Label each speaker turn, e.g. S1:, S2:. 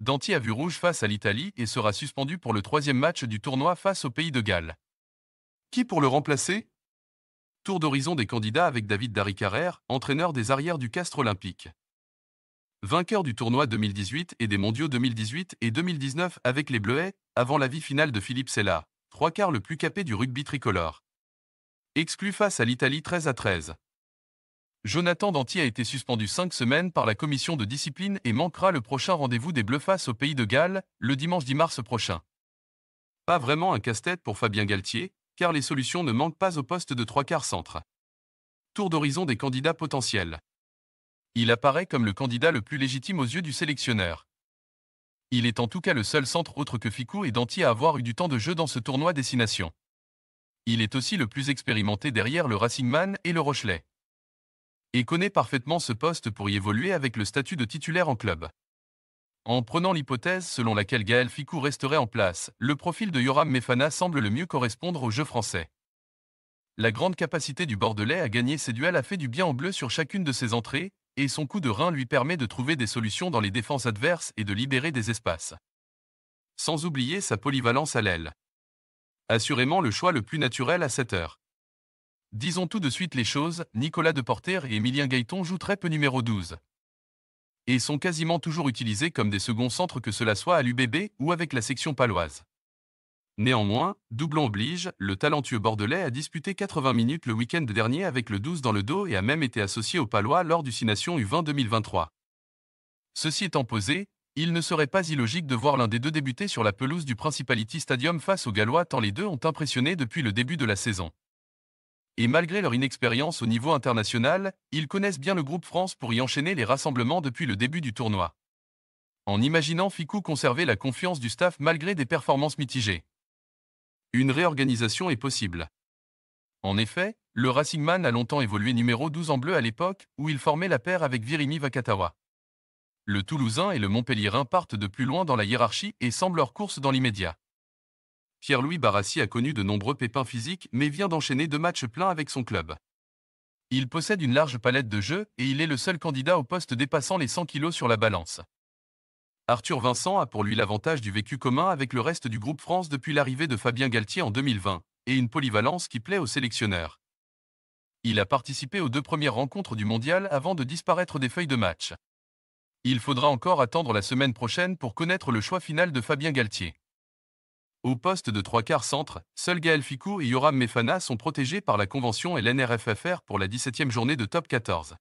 S1: Danti a vu rouge face à l'Italie et sera suspendu pour le troisième match du tournoi face au pays de Galles. Qui pour le remplacer Tour d'horizon des candidats avec David Daricarère, entraîneur des arrières du Castre Olympique. Vainqueur du tournoi 2018 et des mondiaux 2018 et 2019 avec les Bleuets, avant la vie finale de Philippe Sella, trois quarts le plus capé du rugby tricolore. Exclu face à l'Italie 13 à 13. Jonathan Danti a été suspendu cinq semaines par la commission de discipline et manquera le prochain rendez-vous des face au Pays de Galles, le dimanche 10 mars prochain. Pas vraiment un casse-tête pour Fabien Galtier, car les solutions ne manquent pas au poste de trois quarts centre. Tour d'horizon des candidats potentiels. Il apparaît comme le candidat le plus légitime aux yeux du sélectionneur. Il est en tout cas le seul centre autre que Ficou et Danti à avoir eu du temps de jeu dans ce tournoi destination. Il est aussi le plus expérimenté derrière le Racingman et le Rochelet et connaît parfaitement ce poste pour y évoluer avec le statut de titulaire en club. En prenant l'hypothèse selon laquelle Gaël Ficou resterait en place, le profil de Yoram Mefana semble le mieux correspondre au jeu français. La grande capacité du Bordelais à gagner ses duels a fait du bien en bleu sur chacune de ses entrées, et son coup de rein lui permet de trouver des solutions dans les défenses adverses et de libérer des espaces. Sans oublier sa polyvalence à l'aile. Assurément le choix le plus naturel à cette heure. Disons tout de suite les choses, Nicolas Deporter et Emilien Gaëton jouent très peu numéro 12. Et sont quasiment toujours utilisés comme des seconds centres que cela soit à l'UBB ou avec la section paloise. Néanmoins, doublon oblige, le talentueux Bordelais a disputé 80 minutes le week-end dernier avec le 12 dans le dos et a même été associé au Palois lors du Cination U20 2023. Ceci étant posé, il ne serait pas illogique de voir l'un des deux débuter sur la pelouse du Principality Stadium face aux Gallois tant les deux ont impressionné depuis le début de la saison et malgré leur inexpérience au niveau international, ils connaissent bien le groupe France pour y enchaîner les rassemblements depuis le début du tournoi. En imaginant Ficou conserver la confiance du staff malgré des performances mitigées. Une réorganisation est possible. En effet, le Racingman a longtemps évolué numéro 12 en bleu à l'époque où il formait la paire avec Virimi Vakatawa. Le Toulousain et le Montpellierin partent de plus loin dans la hiérarchie et semblent leur course dans l'immédiat. Pierre-Louis Barassi a connu de nombreux pépins physiques mais vient d'enchaîner deux matchs pleins avec son club. Il possède une large palette de jeux et il est le seul candidat au poste dépassant les 100 kg sur la balance. Arthur Vincent a pour lui l'avantage du vécu commun avec le reste du groupe France depuis l'arrivée de Fabien Galtier en 2020, et une polyvalence qui plaît aux sélectionneurs. Il a participé aux deux premières rencontres du mondial avant de disparaître des feuilles de match. Il faudra encore attendre la semaine prochaine pour connaître le choix final de Fabien Galtier. Au poste de trois quarts centre, seuls Gaël et Yoram Mefana sont protégés par la Convention et l'NRFFR pour la 17e journée de top 14.